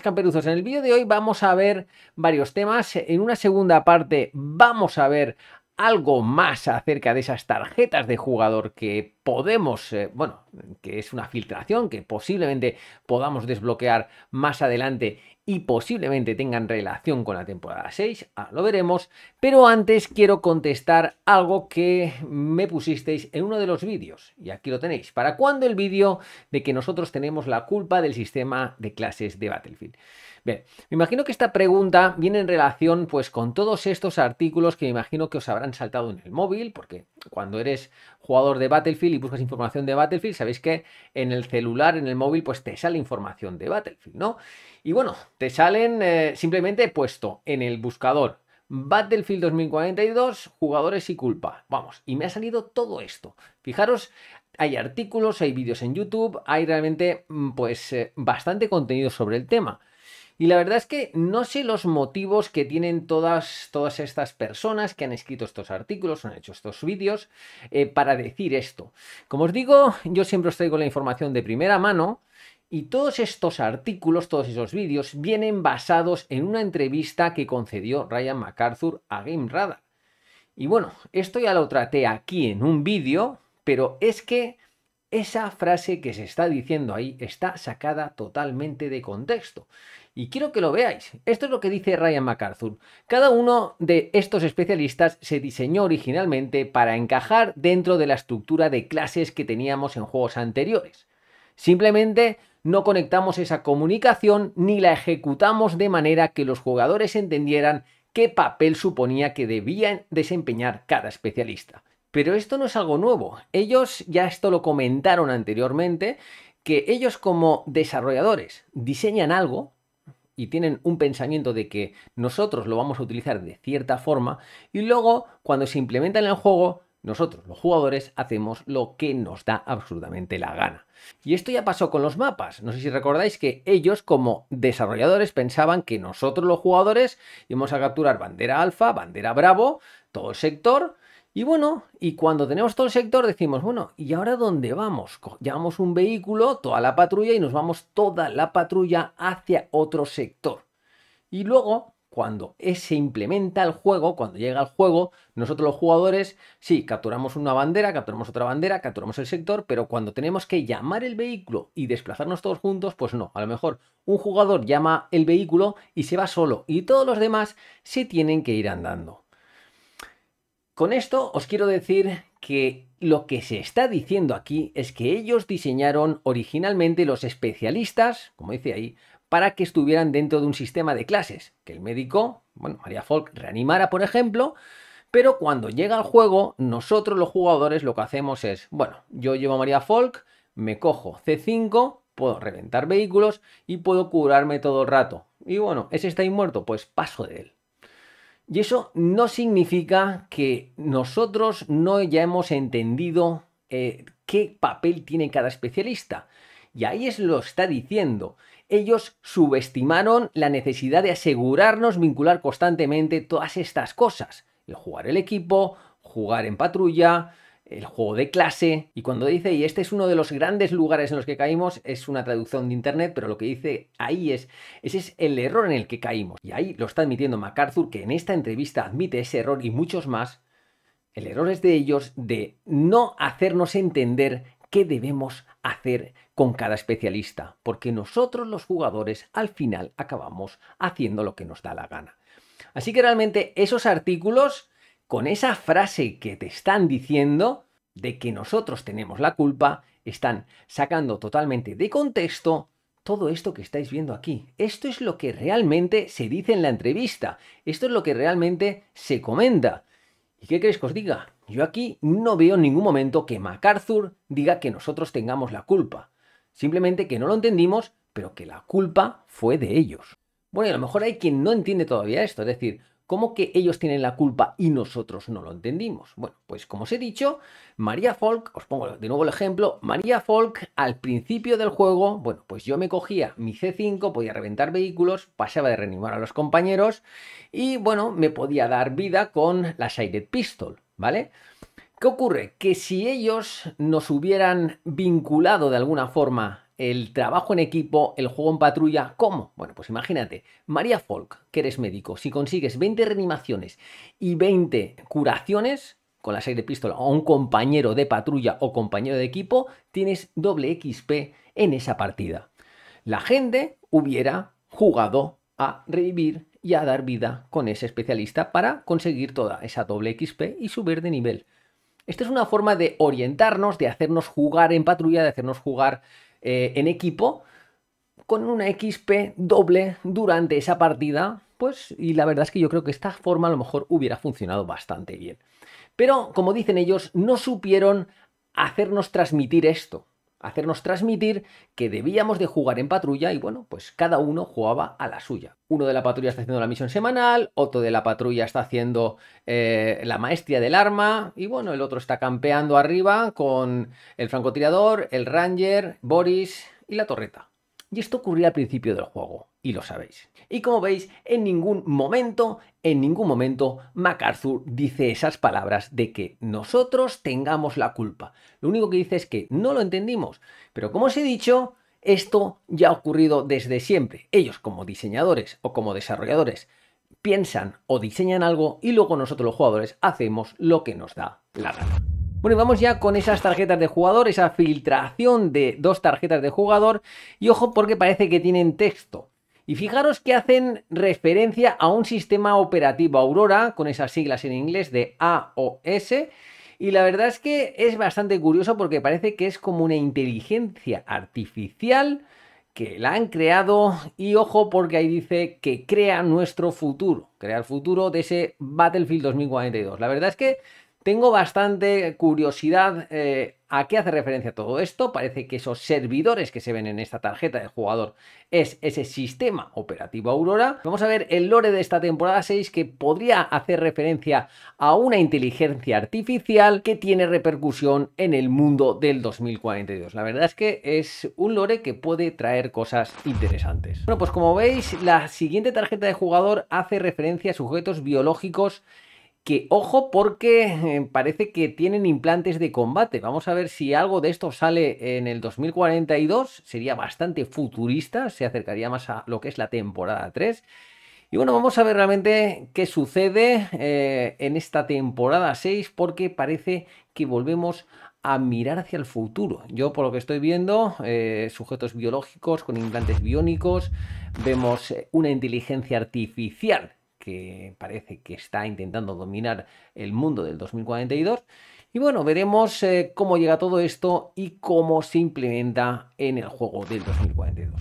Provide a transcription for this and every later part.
camperuzos En el vídeo de hoy vamos a ver varios temas. En una segunda parte vamos a ver algo más acerca de esas tarjetas de jugador que podemos, eh, bueno, que es una filtración que posiblemente podamos desbloquear más adelante y posiblemente tengan relación con la temporada 6, lo veremos, pero antes quiero contestar algo que me pusisteis en uno de los vídeos, y aquí lo tenéis. ¿Para cuándo el vídeo de que nosotros tenemos la culpa del sistema de clases de Battlefield? Bien, me imagino que esta pregunta viene en relación pues con todos estos artículos que me imagino que os habrán saltado en el móvil, porque cuando eres jugador de Battlefield y buscas información de Battlefield, sabéis que en el celular, en el móvil, pues te sale información de Battlefield, ¿no? Y bueno, te salen eh, simplemente puesto en el buscador Battlefield 2042, jugadores y culpa. Vamos, y me ha salido todo esto. Fijaros, hay artículos, hay vídeos en YouTube, hay realmente mm, pues eh, bastante contenido sobre el tema. Y la verdad es que no sé los motivos que tienen todas, todas estas personas que han escrito estos artículos, han hecho estos vídeos, eh, para decir esto. Como os digo, yo siempre os traigo la información de primera mano. Y todos estos artículos, todos esos vídeos, vienen basados en una entrevista que concedió Ryan MacArthur a Game Y bueno, esto ya lo traté aquí en un vídeo, pero es que esa frase que se está diciendo ahí está sacada totalmente de contexto. Y quiero que lo veáis. Esto es lo que dice Ryan MacArthur. Cada uno de estos especialistas se diseñó originalmente para encajar dentro de la estructura de clases que teníamos en juegos anteriores. Simplemente no conectamos esa comunicación ni la ejecutamos de manera que los jugadores entendieran qué papel suponía que debían desempeñar cada especialista. Pero esto no es algo nuevo. Ellos ya esto lo comentaron anteriormente, que ellos como desarrolladores diseñan algo y tienen un pensamiento de que nosotros lo vamos a utilizar de cierta forma y luego cuando se implementa en el juego nosotros, los jugadores, hacemos lo que nos da absolutamente la gana. Y esto ya pasó con los mapas. No sé si recordáis que ellos como desarrolladores pensaban que nosotros los jugadores íbamos a capturar bandera alfa, bandera bravo, todo el sector, y bueno, y cuando tenemos todo el sector decimos, bueno, ¿y ahora dónde vamos? Llamamos un vehículo, toda la patrulla y nos vamos toda la patrulla hacia otro sector. Y luego, cuando se implementa el juego, cuando llega el juego, nosotros los jugadores, sí, capturamos una bandera, capturamos otra bandera, capturamos el sector, pero cuando tenemos que llamar el vehículo y desplazarnos todos juntos, pues no, a lo mejor un jugador llama el vehículo y se va solo y todos los demás se tienen que ir andando. Con esto os quiero decir que lo que se está diciendo aquí es que ellos diseñaron originalmente los especialistas, como dice ahí, para que estuvieran dentro de un sistema de clases, que el médico, bueno, María Folk reanimara, por ejemplo, pero cuando llega al juego, nosotros los jugadores lo que hacemos es, bueno, yo llevo a María Folk, me cojo C5, puedo reventar vehículos y puedo curarme todo el rato. Y bueno, ese está ahí muerto, pues paso de él. Y eso no significa que nosotros no ya hemos entendido eh, qué papel tiene cada especialista. Y ahí es lo está diciendo. Ellos subestimaron la necesidad de asegurarnos vincular constantemente todas estas cosas. El jugar el equipo, jugar en patrulla, el juego de clase. Y cuando dice, y este es uno de los grandes lugares en los que caímos, es una traducción de Internet, pero lo que dice ahí es, ese es el error en el que caímos. Y ahí lo está admitiendo MacArthur, que en esta entrevista admite ese error y muchos más. El error es de ellos de no hacernos entender qué debemos hacer con cada especialista, porque nosotros los jugadores al final acabamos haciendo lo que nos da la gana. Así que realmente esos artículos con esa frase que te están diciendo de que nosotros tenemos la culpa, están sacando totalmente de contexto todo esto que estáis viendo aquí. Esto es lo que realmente se dice en la entrevista, esto es lo que realmente se comenta. ¿Y qué crees que os diga? Yo aquí no veo en ningún momento que MacArthur diga que nosotros tengamos la culpa. Simplemente que no lo entendimos, pero que la culpa fue de ellos. Bueno, a lo mejor hay quien no entiende todavía esto, es decir, ¿Cómo que ellos tienen la culpa y nosotros no lo entendimos? Bueno, pues como os he dicho, María Folk, os pongo de nuevo el ejemplo, María Folk al principio del juego, bueno, pues yo me cogía mi C5, podía reventar vehículos, pasaba de reanimar a los compañeros y bueno, me podía dar vida con la Sided Pistol, ¿vale? ¿Qué ocurre? Que si ellos nos hubieran vinculado de alguna forma el trabajo en equipo, el juego en patrulla. ¿Cómo? Bueno, pues imagínate, María Folk, que eres médico, si consigues 20 reanimaciones y 20 curaciones con la serie pistola o un compañero de patrulla o compañero de equipo, tienes doble XP en esa partida. La gente hubiera jugado a revivir y a dar vida con ese especialista para conseguir toda esa doble XP y subir de nivel. Esta es una forma de orientarnos, de hacernos jugar en patrulla, de hacernos jugar eh, en equipo con una XP doble durante esa partida, pues, y la verdad es que yo creo que esta forma a lo mejor hubiera funcionado bastante bien. Pero, como dicen ellos, no supieron hacernos transmitir esto hacernos transmitir que debíamos de jugar en patrulla y bueno, pues cada uno jugaba a la suya. Uno de la patrulla está haciendo la misión semanal, otro de la patrulla está haciendo eh, la maestría del arma y bueno, el otro está campeando arriba con el francotirador, el ranger, Boris y la torreta. Y esto ocurría al principio del juego, y lo sabéis. Y como veis, en ningún momento, en ningún momento, MacArthur dice esas palabras de que nosotros tengamos la culpa. Lo único que dice es que no lo entendimos. Pero como os he dicho, esto ya ha ocurrido desde siempre. Ellos como diseñadores o como desarrolladores piensan o diseñan algo y luego nosotros los jugadores hacemos lo que nos da la gana. Bueno, vamos ya con esas tarjetas de jugador, esa filtración de dos tarjetas de jugador. Y ojo porque parece que tienen texto. Y fijaros que hacen referencia a un sistema operativo Aurora, con esas siglas en inglés de AOS. Y la verdad es que es bastante curioso porque parece que es como una inteligencia artificial que la han creado y ojo porque ahí dice que crea nuestro futuro, crea el futuro de ese Battlefield 2042. La verdad es que tengo bastante curiosidad eh, a qué hace referencia todo esto. Parece que esos servidores que se ven en esta tarjeta de jugador es ese sistema operativo Aurora. Vamos a ver el lore de esta temporada 6 que podría hacer referencia a una inteligencia artificial que tiene repercusión en el mundo del 2042. La verdad es que es un lore que puede traer cosas interesantes. Bueno, pues como veis, la siguiente tarjeta de jugador hace referencia a sujetos biológicos que ojo porque eh, parece que tienen implantes de combate. Vamos a ver si algo de esto sale en el 2042. Sería bastante futurista, se acercaría más a lo que es la temporada 3. Y bueno, vamos a ver realmente qué sucede eh, en esta temporada 6 porque parece que volvemos a mirar hacia el futuro. Yo por lo que estoy viendo, eh, sujetos biológicos con implantes biónicos, vemos una inteligencia artificial que parece que está intentando dominar el mundo del 2042. Y bueno, veremos eh, cómo llega todo esto y cómo se implementa en el juego del 2042.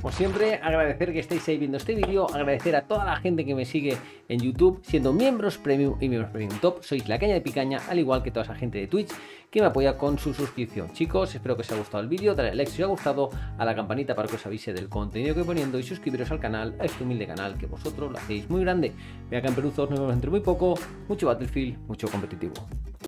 Como siempre, agradecer que estéis ahí viendo este vídeo, agradecer a toda la gente que me sigue en YouTube, siendo miembros premium y miembros premium top, sois la caña de picaña, al igual que toda esa gente de Twitch que me apoya con su suscripción. Chicos, espero que os haya gustado el vídeo, dale like si os ha gustado, a la campanita para que os avise del contenido que voy poniendo y suscribiros al canal, a este humilde canal que vosotros lo hacéis muy grande. Vea camperuzos, nos vemos entre muy poco, mucho Battlefield, mucho competitivo.